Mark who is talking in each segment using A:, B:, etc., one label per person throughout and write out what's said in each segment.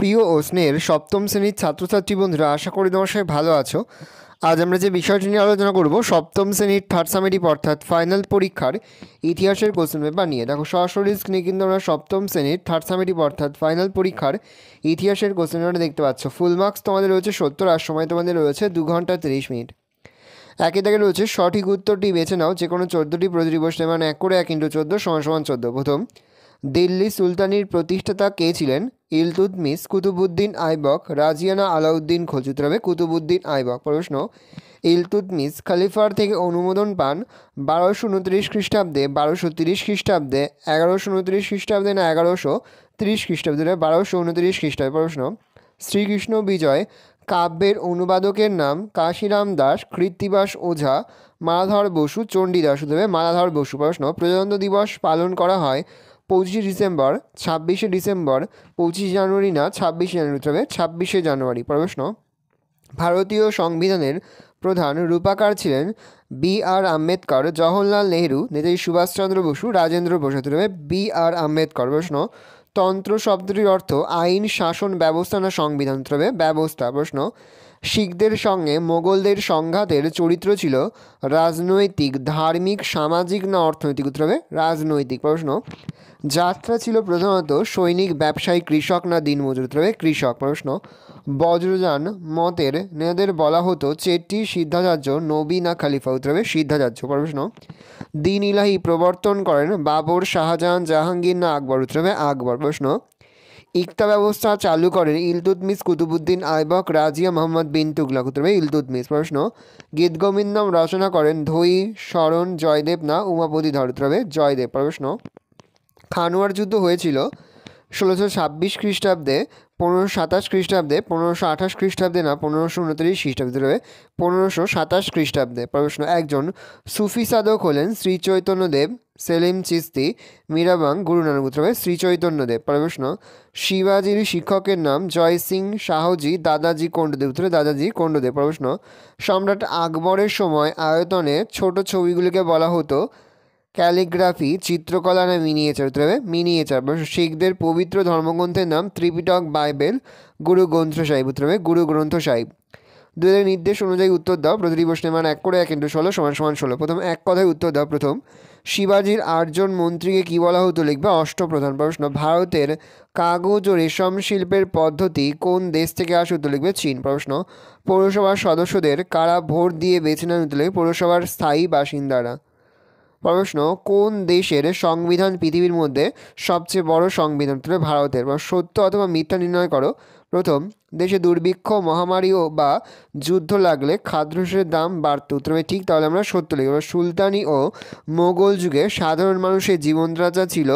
A: প্রিয় ও স্নেহের সপ্তম শ্রেণীর ছাত্রছাত্রী বন্ধুরা আশা করি তোমার সবাই ভালো আছো আজ আমরা যে বিষয়টি নিয়ে আলোচনা করব সপ্তম শ্রেণীর থার্ড সামেটিভ অর্থাৎ ফাইনাল পরীক্ষার ইতিহাসের কোশ্চেন পেপার নিয়ে দেখো সরাসরি স্ক্রিনে কিন্তু আমরা সপ্তম শ্রেণীর থার্ড সামেটিভ অর্থাৎ ফাইনাল পরীক্ষার ইতিহাসের কোশ্চেন পেপারটা দেখতে পাচ্ছ ফুল মার্কস তোমাদের রয়েছে সত্তর আর সময় তোমাদের রয়েছে দু ঘন্টা তিরিশ মিনিট একই দাগে রয়েছে সঠিক উত্তরটি বেছে নাও যে কোনো চোদ্দোটি প্রতিদিবস মানে এক করে এক ইন্টু চোদ্দো সমান সমান চোদ্দো প্রথম দিল্লি সুলতানির প্রতিষ্ঠাতা কে ছিলেন ইলতুতমিস কুতুবুদ্দিন আইবক রাজিয়ানা আলাউদ্দিন খজুতরাবে কুতুবুদ্দিন আইবক প্রশ্ন ইলতুতমিস খালিফার থেকে অনুমোদন পান বারোশো উনত্রিশ খ্রিস্টাব্দে বারোশো তিরিশ খ্রিস্টাব্দে এগারোশো উনত্রিশ খ্রিস্টাব্দে না এগারোশো তিরিশ খ্রিস্টাব্দে বারোশো উনত্রিশ খ্রিস্টাব্দে প্রশ্ন শ্রীকৃষ্ণ বিজয় কাব্যের অনুবাদকের নাম কাশিরাম দাস কৃত্তিবাস ওঝা মালাধর বসু চণ্ডীদাস দেবে মালাধর বসু প্রশ্ন প্রজাতন্ত্র দিবস পালন করা হয় পঁচিশে ডিসেম্বর ছাব্বিশে ডিসেম্বর পঁচিশে জানুয়ারি না ছাব্বিশে জানুয়ারি হবে ছাব্বিশে জানুয়ারি প্রশ্ন ভারতীয় সংবিধানের প্রধান রূপাকার ছিলেন বি আর আম্বেদকর জওহরলাল নেহরু নেতাজি সুভাষচন্দ্র বসু রাজেন্দ্র প্রসাদ হবে বি আর আম্বেদকর প্রশ্ন তন্ত্র শব্দটির অর্থ আইন শাসন ব্যবস্থা না সংবিধান হবে ব্যবস্থা প্রশ্ন শিখদের সঙ্গে মোগলদের সংঘাতের চরিত্র ছিল রাজনৈতিক ধার্মিক সামাজিক না অর্থনৈতিক উত্তর হবে রাজনৈতিক প্রশ্ন যাত্রা ছিল প্রধানত সৈনিক ব্যবসায়ী কৃষক না দিনমজুর উত্তর হবে কৃষক প্রশ্ন বজ্রযান মতের নেদের বলা হতো চেট্টি সিদ্ধাচার্য নবী না খালিফা উত্তর হবে সিদ্ধাচার্য প্রশ্ন দিন ইলাহি প্রবর্তন করেন বাবর শাহজাহান জাহাঙ্গীর না আকবর উত্তর হবে আকবর প্রশ্ন ইকতা ব্যবস্থা চালু করেন ইলতুতমিস কুতুবুদ্দিন আইবক রাজিয়া মোহাম্মদ বিন তুগলক উত্তর ইলতুতমিস প্রশ্ন গীত গোবিন্দম রচনা করেন ধৈ শরণ জয়দেব না উমাপতি ধরতবে জয়দেব প্রশ্ন খানোয়ার যুদ্ধ হয়েছিল ষোলোশো ছাব্বিশ খ্রিস্টাব্দে পনেরোশো সাতাশ খ্রিস্টাব্দে পনেরোশো আঠাশ খ্রিস্টাব্দে না পনেরোশো উনত্রিশ খ্রিস্টাব্দে রয়ে পনেরোশো সাতাশ খ্রিস্টাব্দে প্রশ্ন একজন সুফি সাধক হলেন শ্রী চৈতন্যদেব সেলিম চিস্তি মীরাবাং গুরু নানক উত্তরবে শ্রী চৈতন্যদেব প্রশ্ন শিবাজির শিক্ষকের নাম জয় সিং শাহজি দাদাজি কন্ডদেব উত্তরে দাদাজি কন্ডদেব প্রশ্ন সম্রাট আকবরের সময় আয়তনে ছোট ছবিগুলিকে বলা হতো ক্যালিগ্রাফি চিত্রকলা না মিনিয়েচার তবে মিনিয়েচার শিখদের পবিত্র ধর্মগ্রন্থের নাম ত্রিপিটক বাইবেল গুরু গ্রন্থ সাহিব উত্তরবে গুরু গ্রন্থ সাহিব দুদের নির্দেশ অনুযায়ী উত্তর দাও প্রতিটি প্রশ্নে মান এক করে এক ইন্টু ষোলো সমান সমান ষোলো প্রথম এক কথায় উত্তর দাও প্রথম শিবাজির আটজন মন্ত্রীকে কী বলা হতো লিখবে অষ্টপ্রধান প্রশ্ন ভারতের কাগজ ও রেশম শিল্পের পদ্ধতি কোন দেশ থেকে আসে উত্তর লিখবে চীন প্রশ্ন পৌরসভার সদস্যদের কারা ভোট দিয়ে বেছে নেন উত্তর লিখবে পৌরসভার স্থায়ী বাসিন্দারা প্রশ্ন কোন দেশের সংবিধান পৃথিবীর মধ্যে সবচেয়ে বড় সংবিধান তাহলে ভারতের বা সত্য অথবা মিথ্যা নির্ণয় করো প্রথম দেশে দুর্ভিক্ষ মহামারী ও বা যুদ্ধ লাগলে খাদ্যশস্যের দাম বাড়ত উত্তর ঠিক তাহলে আমরা সত্য লিখব সুলতানি ও মোগল যুগে সাধারণ মানুষের জীবনযাত্রা ছিল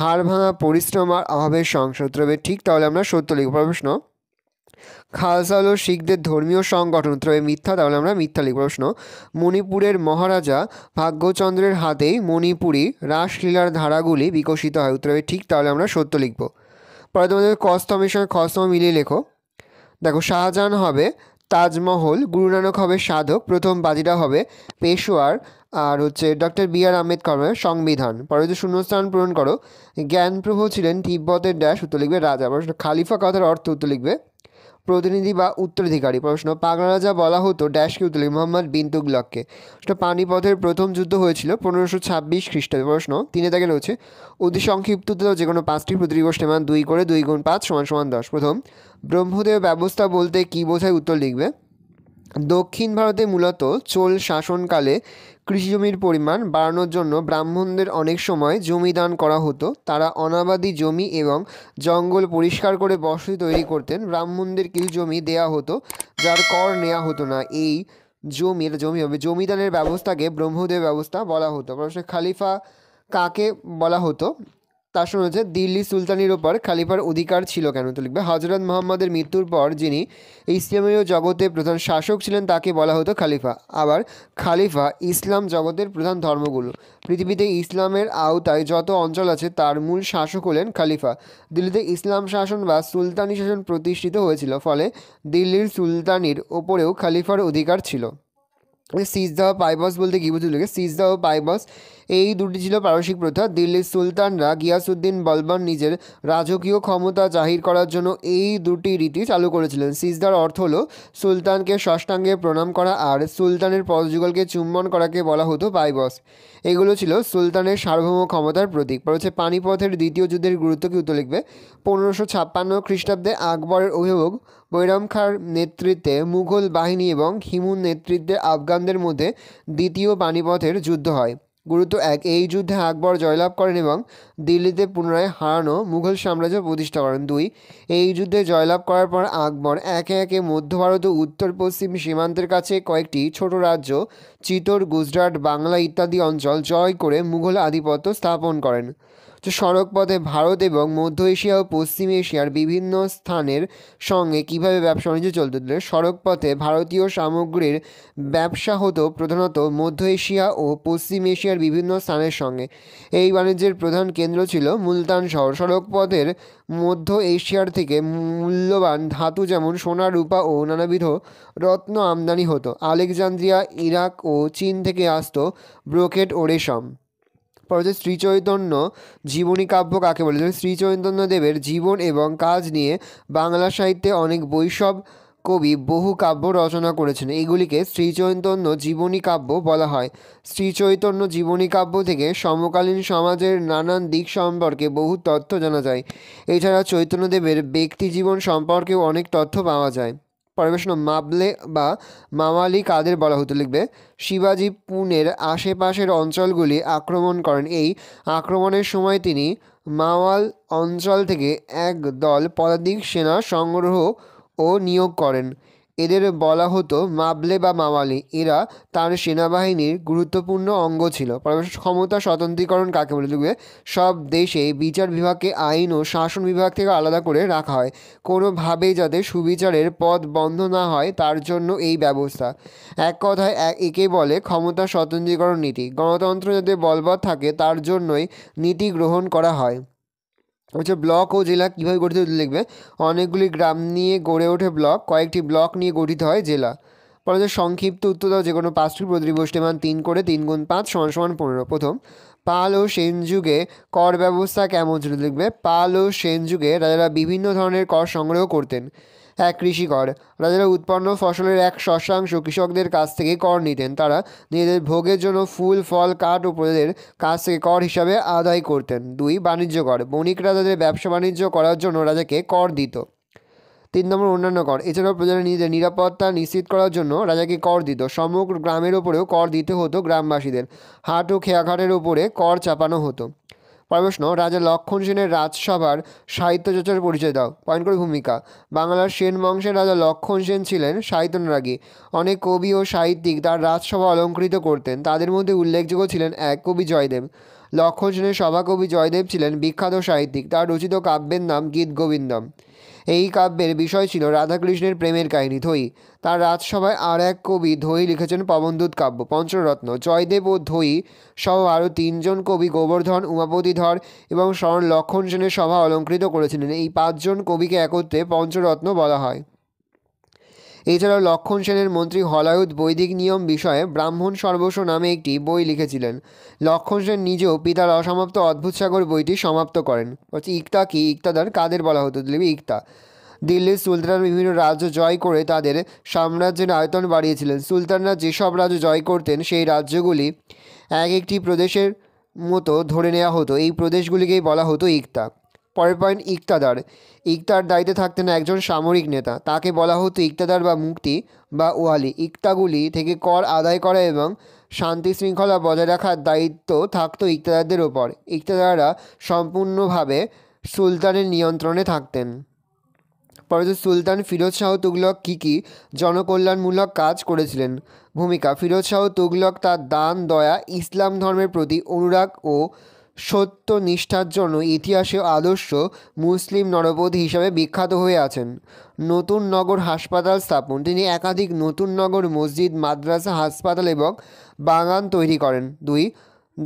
A: হাড় ভাঙা পরিশ্রম আর অভাবের সংসার উত্তর ঠিক তাহলে আমরা সত্য লিখব প্রশ্ন খালসা হলো শিখদের ধর্মীয় সংগঠন তবে মিথ্যা তাহলে আমরা মিথ্যা লিখব প্রশ্ন মণিপুরের মহারাজা ভাগ্যচন্দ্রের হাতেই মণিপুরি রাসলীলার ধারাগুলি বিকশিত হয় উত্তর ঠিক তাহলে আমরা সত্য লিখব পরে তোমাদের কস্তমের সঙ্গে খস্তম মিলিয়ে লেখো দেখো শাহজাহান হবে তাজমহল গুরু নানক হবে সাধক প্রথম বাজিরা হবে পেশোয়ার আর হচ্ছে ডক্টর বি আর আম্বেদকর সংবিধান পরে যদি শূন্যস্থান পূরণ করো জ্ঞানপ্রভ ছিলেন তিব্বতের ড্যাশ উত্তর লিখবে রাজা খালিফা কথার অর্থ উত্তর লিখবে প্রতিনিধি বা উত্তরাধিকারী প্রশ্ন পাগলা রাজা বলা হতো ড্যাশকে উতলি মোহাম্মদ বিন তুগলককে সেটা পানিপথের প্রথম যুদ্ধ হয়েছিল পনেরোশো ছাব্বিশ খ্রিস্টাব্দে প্রশ্ন তিনে তাকে রয়েছে অতি সংক্ষিপ্ত যে কোনো পাঁচটি প্রতিটি গোষ্ঠী মান দুই করে দুই গুণ পাঁচ সমান সমান দশ প্রথম ব্রহ্মদেব ব্যবস্থা বলতে কী বোঝায় উত্তর লিখবে দক্ষিণ ভারতে মূলত চোল শাসনকালে কৃষিজমির পরিমাণ বাড়ানোর জন্য ব্রাহ্মণদের অনেক সময় জমি দান করা হতো তারা অনাবাদি জমি এবং জঙ্গল পরিষ্কার করে বসতি তৈরি করতেন ব্রাহ্মণদের কিছু জমি দেয়া হতো যার কর নেওয়া হতো না এই জমির জমি হবে জমিদানের ব্যবস্থাকে ব্রহ্মদেব ব্যবস্থা বলা হতো প্রশ্ন খালিফা কাকে বলা হতো তার সঙ্গে হচ্ছে দিল্লি সুলতানির ওপর খালিফার অধিকার ছিল কেন তো লিখবে হজরত মোহাম্মদের মৃত্যুর পর যিনি ইসলামীয় জগতে প্রধান শাসক ছিলেন তাকে বলা হতো খালিফা আবার খালিফা ইসলাম জগতের প্রধান ধর্মগুলো পৃথিবীতে ইসলামের আওতায় যত অঞ্চল আছে তার মূল শাসক হলেন খালিফা দিল্লিতে ইসলাম শাসন বা সুলতানি শাসন প্রতিষ্ঠিত হয়েছিল ফলে দিল্লির সুলতানির ওপরেও খালিফার অধিকার ছিল সিজদা পাইবস বলতে কী বুঝলি সিজদা ও পাইবস এই দুটি ছিল পারসিক প্রথা দিল্লির সুলতানরা গিয়াসুদ্দিন বলবান নিজের রাজকীয় ক্ষমতা জাহির করার জন্য এই দুটি রীতি চালু করেছিলেন সিজদার অর্থ হল সুলতানকে ষষ্ঠাঙ্গে প্রণাম করা আর সুলতানের পদযুগলকে চুম্বন করাকে বলা হতো বাইবস এগুলো ছিল সুলতানের সার্বভৌম ক্ষমতার প্রতীক পর হচ্ছে পানিপথের দ্বিতীয় যুদ্ধের গুরুত্ব কি উত্তর লিখবে পনেরোশো ছাপ্পান্ন খ্রিস্টাব্দে আকবরের অভিভাবক বৈরাম খার নেতৃত্বে মুঘল বাহিনী এবং হিমুন নেতৃত্বে আফগানদের মধ্যে দ্বিতীয় পানিপথের যুদ্ধ হয় গুরুত্ব এক এই যুদ্ধে আকবর জয়লাভ করেন এবং দিল্লিতে পুনরায় হারানো মুঘল সাম্রাজ্য প্রতিষ্ঠা করেন দুই এই যুদ্ধে জয়লাভ করার পর আকবর একে একে মধ্য ভারত ও উত্তর পশ্চিম সীমান্তের কাছে কয়েকটি ছোট রাজ্য চিতর গুজরাট বাংলা ইত্যাদি অঞ্চল জয় করে মুঘল আধিপত্য স্থাপন করেন সড়কপথে ভারত এবং মধ্য এশিয়া ও পশ্চিম এশিয়ার বিভিন্ন স্থানের সঙ্গে কিভাবে ব্যবসা বাণিজ্য চলতে দিলে সড়কপথে ভারতীয় সামগ্রীর ব্যবসা হতো প্রধানত মধ্য এশিয়া ও পশ্চিম এশিয়ার বিভিন্ন স্থানের সঙ্গে এই বাণিজ্যের প্রধান কেন্দ্র ছিল মুলতান শহর সড়কপথের মধ্য এশিয়ার থেকে মূল্যবান ধাতু যেমন সোনা রূপা ও নানাবিধ রত্ন আমদানি হতো আলেকজান্দ্রিয়া ইরাক ও চীন থেকে আসতো ব্রোকেট ও রেশম পরবর্তী শ্রীচৈতন্য জীবনী কাব্য কাকে বলেছেন শ্রীচৈতন্য দেবের জীবন এবং কাজ নিয়ে বাংলা সাহিত্যে অনেক বৈষব কবি বহু কাব্য রচনা করেছেন এগুলিকে শ্রীচৈতন্য জীবনী কাব্য বলা হয় শ্রীচৈতন্য জীবনী কাব্য থেকে সমকালীন সমাজের নানান দিক সম্পর্কে বহু তথ্য জানা যায় এছাড়া চৈতন্যদেবের ব্যক্তি জীবন সম্পর্কেও অনেক তথ্য পাওয়া যায় পরিবেশনা মাবলে বা মামালি কাদের বলা হতো লিখবে শিবাজি পুনের আশেপাশের অঞ্চলগুলি আক্রমণ করেন এই আক্রমণের সময় তিনি মাওয়াল অঞ্চল থেকে এক দল পদাতিক সেনা সংগ্রহ ও নিয়োগ করেন এদের বলা হতো মাবলে বা মামালি এরা তার সেনাবাহিনীর গুরুত্বপূর্ণ অঙ্গ ছিল পরবর্তী ক্ষমতা স্বতন্ত্রীকরণ কাকে বলে দেখবে সব দেশে বিচার বিভাগকে আইন ও শাসন বিভাগ থেকে আলাদা করে রাখা হয় কোনোভাবেই যাতে সুবিচারের পথ বন্ধ না হয় তার জন্য এই ব্যবস্থা এক কথায় একে বলে ক্ষমতা স্বতন্ত্রীকরণ নীতি গণতন্ত্র যাতে বলবৎ থাকে তার জন্যই নীতি গ্রহণ করা হয় হচ্ছে ব্লক ও জেলা কীভাবে গঠিত লিখবে অনেকগুলি গ্রাম নিয়ে গড়ে ওঠে ব্লক কয়েকটি ব্লক নিয়ে গঠিত হয় জেলা পরে হচ্ছে সংক্ষিপ্ত উত্তর দাও যে কোনো পাঁচটি প্রতিটি মান তিন করে তিন গুণ পাঁচ সমান সমান পনেরো প্রথম পাল ও সেন যুগে কর ব্যবস্থা কেমন ছিল লিখবে পাল ও সেন যুগে রাজারা বিভিন্ন ধরনের কর সংগ্রহ করতেন এক হ্যাঁ, কৃষি কর রাজারা উৎপন্ন ফসলের এক শশাংশ কৃষকদের কাছ থেকে কর নিতেন তারা নিজেদের ভোগের জন্য ফুল ফল কাঠ ও প্রজাদের কাছ থেকে কর হিসাবে আদায় করতেন দুই বাণিজ্য কর বণিকরা তাদের ব্যবসা বাণিজ্য করার জন্য রাজাকে কর দিত তিন নম্বর অন্যান্য কর এছাড়াও প্রজারা নিজেদের নিরাপত্তা নিশ্চিত করার জন্য রাজাকে কর দিত সমগ্র গ্রামের ওপরেও কর দিতে হতো গ্রামবাসীদের হাট ও খেয়াঘাটের ওপরে কর চাপানো হতো পরের প্রশ্ন রাজা লক্ষণ সেনের রাজসভার সাহিত্য চর্চার পরিচয় দাও পয়েন্ট করে ভূমিকা বাংলার সেন বংশের রাজা লক্ষণ সেন ছিলেন সাহিত্য অনুরাগী অনেক কবি ও সাহিত্যিক তার রাজসভা অলঙ্কৃত করতেন তাদের মধ্যে উল্লেখযোগ্য ছিলেন এক কবি জয়দেব লক্ষণ সেনের সভাকবি জয়দেব ছিলেন বিখ্যাত সাহিত্যিক তার রচিত কাব্যের নাম গীত গোবিন্দম এই কাব্যের বিষয় ছিল রাধাকৃষ্ণের প্রেমের কাহিনী ধই তার রাজসভায় আর এক কবি ধই লিখেছেন পবনদূত কাব্য পঞ্চরত্ন জয়দেব ও ধই সহ আরও তিনজন কবি গোবর্ধন উমাপতিধর এবং শরণ লক্ষণ সেনের সভা অলঙ্কৃত করেছিলেন এই পাঁচজন কবিকে একত্রে পঞ্চরত্ন বলা হয় এছাড়াও লক্ষণ সেনের মন্ত্রী হলায়ুদ বৈদিক নিয়ম বিষয়ে ব্রাহ্মণ সর্বস্ব নামে একটি বই লিখেছিলেন লক্ষণ সেন নিজেও পিতার অসমাপ্ত অদ্ভুত সাগর বইটি সমাপ্ত করেন হচ্ছে ইকতা কি ইকতাদার কাদের বলা হতো দিল্লি ইকতা দিল্লির সুলতান বিভিন্ন রাজ্য জয় করে তাদের সাম্রাজ্যের আয়তন বাড়িয়েছিলেন সুলতানরা যেসব রাজ্য জয় করতেন সেই রাজ্যগুলি এক একটি প্রদেশের মতো ধরে নেওয়া হতো এই প্রদেশগুলিকেই বলা হতো ইকতা পরের পয়েন্ট ইকতাদার ইকতার দায়িত্বে থাকতেন একজন সামরিক নেতা তাকে বলা হতো ইকতাদার বা মুক্তি বা ওয়ালি ইকতাগুলি থেকে কর আদায় করা এবং শান্তি শৃঙ্খলা বজায় রাখার দায়িত্ব থাকতো ইকতাদারদের ওপর ইকতাদাররা সম্পূর্ণভাবে সুলতানের নিয়ন্ত্রণে থাকতেন পরে সুলতান ফিরোজ শাহ তুগলক কী কী জনকল্যাণমূলক কাজ করেছিলেন ভূমিকা ফিরোজ শাহ তুগলক তার দান দয়া ইসলাম ধর্মের প্রতি অনুরাগ ও সত্য নিষ্ঠার জন্য ইতিহাসে আদর্শ মুসলিম নরপতি হিসাবে বিখ্যাত হয়ে আছেন নতুন নগর হাসপাতাল স্থাপন তিনি একাধিক নতুন নগর মসজিদ মাদ্রাসা হাসপাতাল এবং বাগান তৈরি করেন দুই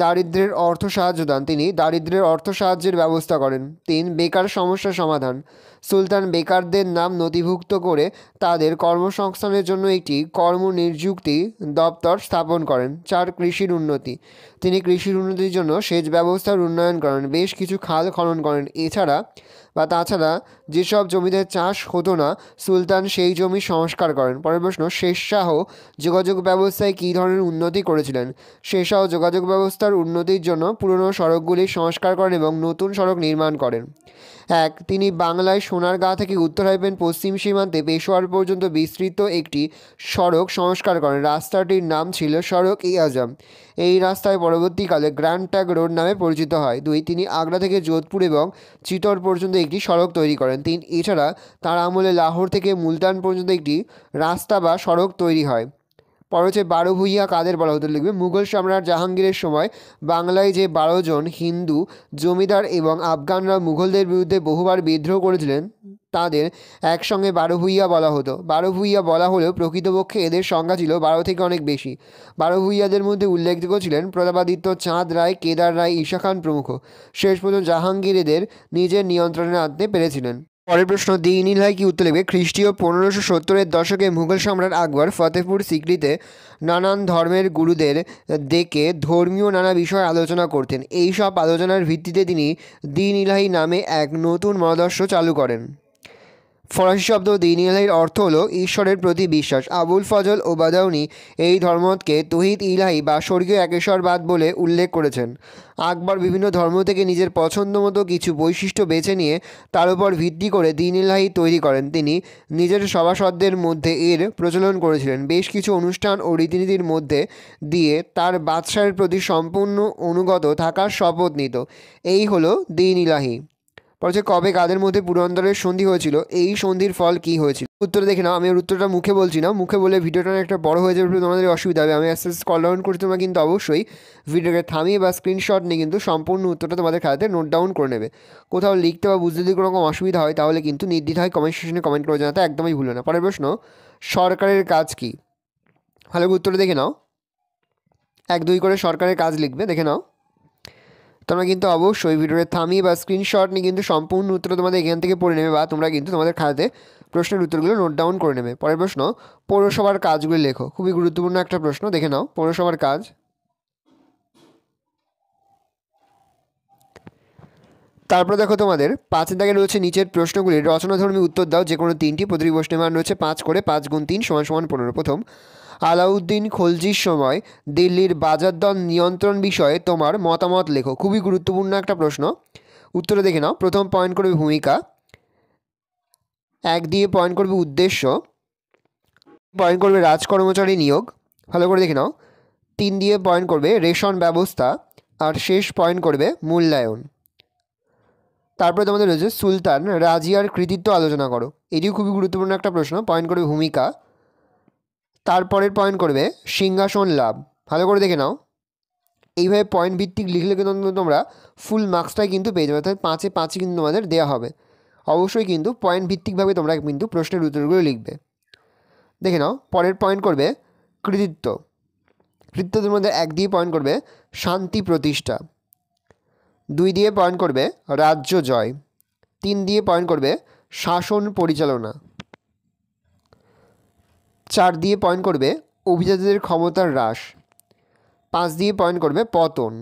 A: দারিদ্রের অর্থ সাহায্য দান তিনি দারিদ্রের অর্থ সাহায্যের ব্যবস্থা করেন তিন বেকার সমস্যা সমাধান সুলতান বেকারদের নাম নথিভুক্ত করে তাদের কর্মসংস্থানের জন্য একটি কর্ম নির্যুক্তি দপ্তর স্থাপন করেন চার কৃষির উন্নতি তিনি কৃষির উন্নতির জন্য সেচ ব্যবস্থার উন্নয়ন করেন বেশ কিছু খাল খনন করেন এছাড়া বা তাছাড়া যেসব জমিতে চাষ হতো না সুলতান সেই জমি সংস্কার করেন পরের প্রশ্ন শেরশাহ যোগাযোগ ব্যবস্থায় কী ধরনের উন্নতি করেছিলেন শেরশাহ যোগাযোগ ব্যবস্থার উন্নতির জন্য পুরনো সড়কগুলি সংস্কার করেন এবং নতুন সড়ক নির্মাণ করেন এক তিনি বাংলায় সোনারগাঁ থেকে উত্তর হাইবেন পশ্চিম সীমান্তে পেশোয়ার পর্যন্ত বিস্তৃত একটি সড়ক সংস্কার করেন রাস্তাটির নাম ছিল সড়ক ই আজম এই রাস্তায় পরবর্তীকালে গ্র্যান্ড ট্যাগ রোড নামে পরিচিত হয় দুই তিনি আগ্রা থেকে যোধপুর এবং চিতর পর্যন্ত একটি সড়ক তৈরি করেন তিন এছাড়া তার আমলে লাহোর থেকে মুলতান পর্যন্ত একটি রাস্তা বা সড়ক তৈরি হয় পরে হচ্ছে বারো ভূঁইয়া কাদের বলা হতো লিখবে মুঘল সম্রাট জাহাঙ্গীরের সময় বাংলায় যে বারো জন হিন্দু জমিদার এবং আফগানরা মুঘলদের বিরুদ্ধে বহুবার বিদ্রোহ করেছিলেন তাদের একসঙ্গে বারো ভূঁইয়া বলা হতো বারো ভূঁইয়া বলা হলেও প্রকৃতপক্ষে এদের সংখ্যা ছিল বারো থেকে অনেক বেশি বারো ভূঁইয়াদের মধ্যে উল্লেখযোগ্য ছিলেন প্রতাপাদিত্য চাঁদ রায় কেদার রায় ঈশা খান প্রমুখ শেষ পর্যন্ত জাহাঙ্গীর এদের নিজের নিয়ন্ত্রণে আনতে পেরেছিলেন পরের প্রশ্ন দি ইনিল হাই কি উত্তর লিখবে খ্রিস্টীয় পনেরোশো সত্তরের দশকে মুঘল সম্রাট আকবর ফতেহপুর সিকরিতে নানান ধর্মের গুরুদের দেখে ধর্মীয় নানা বিষয় আলোচনা করতেন এই সব আলোচনার ভিত্তিতে তিনি দিন ইলাহি নামে এক নতুন মদর্শ চালু করেন ফরাসি শব্দ দিনিয়ালাহির ইলাহির অর্থ হল ঈশ্বরের প্রতি বিশ্বাস আবুল ফজল ওবাদাউনি এই ধর্মতকে তহিদ ইলাহি বা স্বর্গীয় একেশ্বরবাদ বলে উল্লেখ করেছেন আকবর বিভিন্ন ধর্ম থেকে নিজের পছন্দ মতো কিছু বৈশিষ্ট্য বেছে নিয়ে তার উপর ভিত্তি করে দিন ইলাহি তৈরি করেন তিনি নিজের সভাসদদের মধ্যে এর প্রচলন করেছিলেন বেশ কিছু অনুষ্ঠান ও রীতিনীতির মধ্যে দিয়ে তার বাদশাহের প্রতি সম্পূর্ণ অনুগত থাকার শপথ নিত এই হলো দিন ইলাহি বলছে কবে কাদের মধ্যে পুরন্দরের সন্ধি হয়েছিল এই সন্ধির ফল কি হয়েছিল উত্তর দেখে নাও আমি উত্তরটা মুখে বলছি না মুখে বলে ভিডিওটা একটা বড় হয়ে যাবে তোমাদের অসুবিধা হবে আমি আস্তে আস্তে কল ডাউন করছি তোমরা কিন্তু অবশ্যই ভিডিওটা থামিয়ে বা স্ক্রিনশট নিয়ে কিন্তু সম্পূর্ণ উত্তরটা তোমাদের খাতাতে নোট ডাউন করে নেবে কোথাও লিখতে বা বুঝতে যদি কোনো রকম অসুবিধা হয় তাহলে কিন্তু হয় কমেন্ট সেশনে কমেন্ট করে জানাতে একদমই ভুলো না পরের প্রশ্ন সরকারের কাজ কি ভালো উত্তরটা দেখে নাও এক দুই করে সরকারের কাজ লিখবে দেখে নাও তোমরা কিন্তু অবশ্যই ভিডিওটা থামি বা স্ক্রিনশট নিয়ে কিন্তু সম্পূর্ণ উত্তর তোমাদের এখান থেকে পড়ে নেবে বা তোমরা কিন্তু তোমাদের খাতাতে প্রশ্নের উত্তরগুলো নোট ডাউন করে নেবে পরের প্রশ্ন পৌরসভার কাজগুলি লেখো খুবই গুরুত্বপূর্ণ একটা প্রশ্ন দেখে নাও পৌরসভার কাজ তারপর দেখো তোমাদের পাঁচ দাগে রয়েছে নিচের প্রশ্নগুলির রচনাধর্মী উত্তর দাও যে কোনো তিনটি প্রতিটি প্রশ্নের মান রয়েছে পাঁচ করে পাঁচ গুণ তিন সমান সমান পনেরো প্রথম আলাউদ্দিন খলজির সময় দিল্লির বাজার দর নিয়ন্ত্রণ বিষয়ে তোমার মতামত লেখো খুবই গুরুত্বপূর্ণ একটা প্রশ্ন উত্তরে দেখে নাও প্রথম পয়েন্ট করবে ভূমিকা এক দিয়ে পয়েন্ট করবে উদ্দেশ্য পয়েন্ট করবে রাজ কর্মচারী নিয়োগ ভালো করে দেখে নাও তিন দিয়ে পয়েন্ট করবে রেশন ব্যবস্থা আর শেষ পয়েন্ট করবে মূল্যায়ন তারপরে তোমাদের রয়েছে সুলতান রাজিয়ার কৃতিত্ব আলোচনা করো এটিও খুবই গুরুত্বপূর্ণ একটা প্রশ্ন পয়েন্ট করবে ভূমিকা তারপরের পয়েন্ট করবে সিংহাসন লাভ ভালো করে দেখে নাও এইভাবে পয়েন্ট ভিত্তিক লিখলে কিন্তু তোমরা ফুল মার্কসটাই কিন্তু পেয়ে যাবে অর্থাৎ পাঁচে পাঁচে কিন্তু তোমাদের দেওয়া হবে অবশ্যই কিন্তু পয়েন্ট ভিত্তিকভাবে তোমরা কিন্তু প্রশ্নের উত্তরগুলো লিখবে দেখে নাও পরের পয়েন্ট করবে কৃতিত্ব কৃতিত্বদের মধ্যে এক দিয়ে পয়েন্ট করবে শান্তি প্রতিষ্ঠা দুই দিয়ে পয়েন্ট করবে রাজ্য জয় তিন দিয়ে পয়েন্ট করবে শাসন পরিচালনা চার দিয়ে পয়েন্ট করবে অভিজাতদের ক্ষমতার হ্রাস পাঁচ দিয়ে পয়েন্ট করবে পতন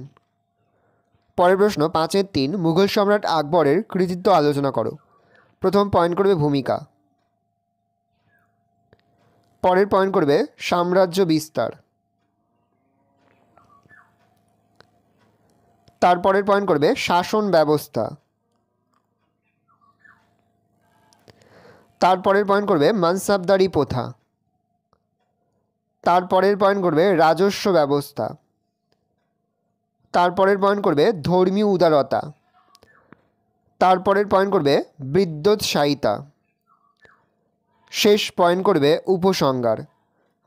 A: পরের প্রশ্ন পাঁচের তিন মুঘল সম্রাট আকবরের কৃতিত্ব আলোচনা করো প্রথম পয়েন্ট করবে ভূমিকা পরের পয়েন্ট করবে সাম্রাজ্য বিস্তার তারপরের পয়েন্ট করবে শাসন ব্যবস্থা তারপরের পয়েন্ট করবে মানসাবদারি প্রথা তারপরের পয়েন্ট করবে রাজস্ব ব্যবস্থা তারপরের পয়েন্ট করবে ধর্মীয় উদারতা তারপরের পয়েন্ট করবে বিদ্যুৎ সাহিতা শেষ পয়েন্ট করবে উপসংহার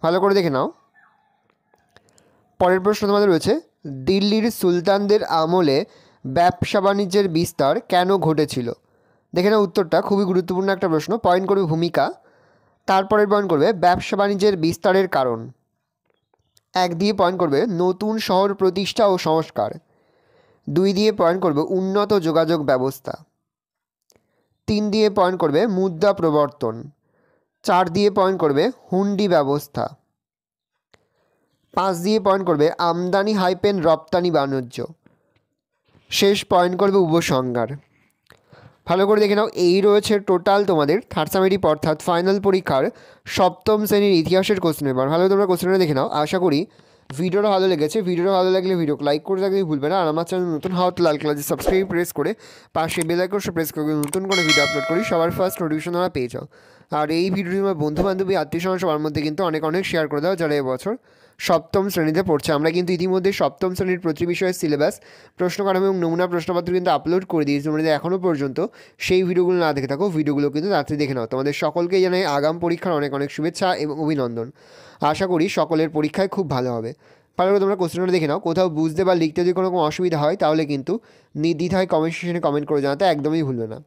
A: ভালো করে দেখে নাও পরের প্রশ্ন তোমাদের রয়েছে দিল্লির সুলতানদের আমলে ব্যবসা বাণিজ্যের বিস্তার কেন ঘটেছিল দেখে নাও উত্তরটা খুবই গুরুত্বপূর্ণ একটা প্রশ্ন পয়েন্ট করবে ভূমিকা তারপরে পয়েন্ট করবে ব্যবসা বাণিজ্যের বিস্তারের কারণ এক দিয়ে পয়েন্ট করবে নতুন শহর প্রতিষ্ঠা ও সংস্কার দুই দিয়ে পয়েন্ট করবে উন্নত যোগাযোগ ব্যবস্থা তিন দিয়ে পয়েন্ট করবে মুদ্রা প্রবর্তন চার দিয়ে পয়েন্ট করবে হুন্ডি ব্যবস্থা পাঁচ দিয়ে পয়েন্ট করবে আমদানি হাইপেন রপ্তানি বাণিজ্য শেষ পয়েন্ট করবে উপসংহার ভালো করে দেখে নাও এই রয়েছে টোটাল তোমাদের থার্ড সামেটিভ অর্থাৎ ফাইনাল পরীক্ষার সপ্তম শ্রেণীর ইতিহাসের কোশ্চেন পেপার ভালো তোমরা কোশ্চেনটা দেখে নাও আশা করি ভিডিওটা ভালো লেগেছে ভিডিওটা ভালো লাগলে ভিডিও লাইক করে থাকলে ভুলবে না আর আমার চ্যানেল নতুন হাওত লাল ক্লাসে সাবস্ক্রাইব প্রেস করে পাশে বেলাইকনটা প্রেস করে নতুন করে ভিডিও আপলোড করি সবার ফার্স্ট নোটিফিকেশন তোমরা পেয়ে যাও আর এই ভিডিওটি তোমার বন্ধু বান্ধবী আত্মীয় সবার মধ্যে কিন্তু অনেক অনেক শেয়ার করে দাও যারা এবছর সপ্তম শ্রেণীতে পড়ছে আমরা কিন্তু ইতিমধ্যে সপ্তম শ্রেণীর প্রতি বিষয়ের সিলেবাস প্রশ্নকাঠামো এবং নমুনা প্রশ্নপত্র কিন্তু আপলোড করে দিয়েছি যদি এখনও পর্যন্ত সেই ভিডিওগুলো না দেখে থাকো ভিডিওগুলো কিন্তু তাড়াতাড়ি দেখে নাও তোমাদের সকলকে জানাই আগাম পরীক্ষার অনেক অনেক শুভেচ্ছা এবং অভিনন্দন আশা করি সকলের পরীক্ষায় খুব ভালো হবে পারলে তোমরা কোশ্চেনটা দেখে নাও কোথাও বুঝতে বা লিখতে যদি কোনো অসুবিধা হয় তাহলে কিন্তু নির্দ্বিধায় কমেন্ট সেকশনে কমেন্ট করে জানাতে একদমই ভুলবে না